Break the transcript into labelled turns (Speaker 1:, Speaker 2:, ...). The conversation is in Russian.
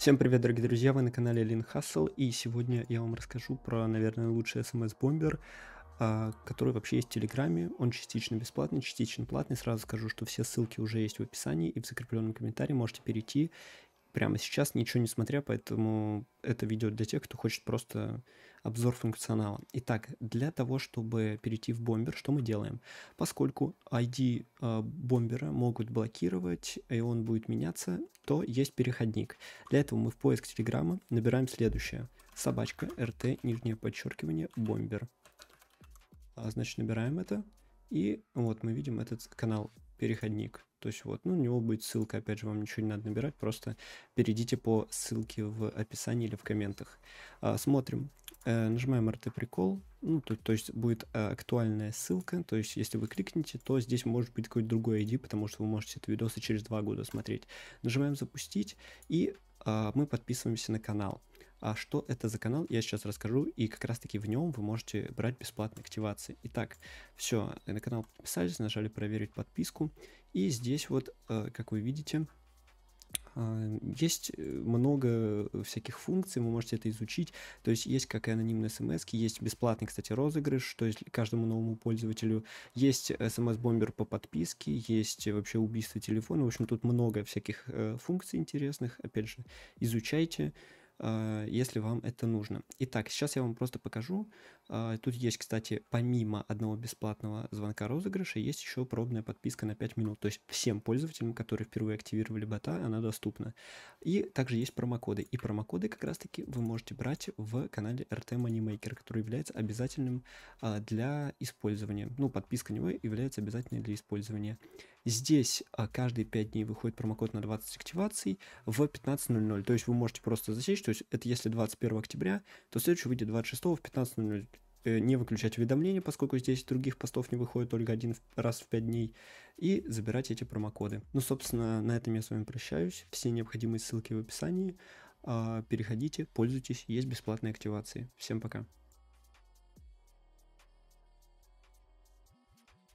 Speaker 1: Всем привет, дорогие друзья, вы на канале Лин Хасл, и сегодня я вам расскажу про, наверное, лучший смс-бомбер, эм а, который вообще есть в Телеграме, он частично бесплатный, частично платный, сразу скажу, что все ссылки уже есть в описании и в закрепленном комментарии, можете перейти прямо сейчас, ничего не смотря, поэтому это видео для тех, кто хочет просто обзор функционала. Итак, для того, чтобы перейти в бомбер, что мы делаем? Поскольку ID э, бомбера могут блокировать, и он будет меняться, то есть переходник. Для этого мы в поиск телеграмма набираем следующее. Собачка RT, нижнее подчеркивание, бомбер. А, значит, набираем это. И вот мы видим этот канал переходник. То есть вот, ну, у него будет ссылка, опять же, вам ничего не надо набирать, просто перейдите по ссылке в описании или в комментах. А, смотрим, э, нажимаем RT-прикол, ну, то, то есть будет а, актуальная ссылка, то есть если вы кликните, то здесь может быть какой-то другой ID, потому что вы можете это видосы через два года смотреть. Нажимаем запустить, и а, мы подписываемся на канал. А что это за канал, я сейчас расскажу, и как раз таки в нем вы можете брать бесплатные активации. Итак, все, на канал подписались, нажали проверить подписку, и здесь вот, э, как вы видите, э, есть э, много всяких функций, вы можете это изучить. То есть есть как и анонимные смс, эм есть бесплатный, кстати, розыгрыш, то есть каждому новому пользователю. Есть смс-бомбер эм по подписке, есть вообще убийство телефона. В общем, тут много всяких функций интересных. Опять же, изучайте. А, если вам это нужно. Итак, сейчас я вам просто покажу. А, тут есть, кстати, помимо одного бесплатного звонка розыгрыша, есть еще пробная подписка на 5 минут. То есть всем пользователям, которые впервые активировали бота, она доступна. И также есть промокоды. И промокоды как раз-таки вы можете брать в канале RT Moneymaker, который является обязательным а, для использования. Ну, подписка него является обязательной для использования. Здесь каждые 5 дней выходит промокод на 20 активаций в 15.00. То есть вы можете просто засечь, то есть это если 21 октября, то следующий выйдет 26 в 15.00. Э, не выключать уведомления, поскольку здесь других постов не выходит только один раз в 5 дней, и забирать эти промокоды. Ну, собственно, на этом я с вами прощаюсь. Все необходимые ссылки в описании. А, переходите, пользуйтесь, есть бесплатные активации. Всем пока.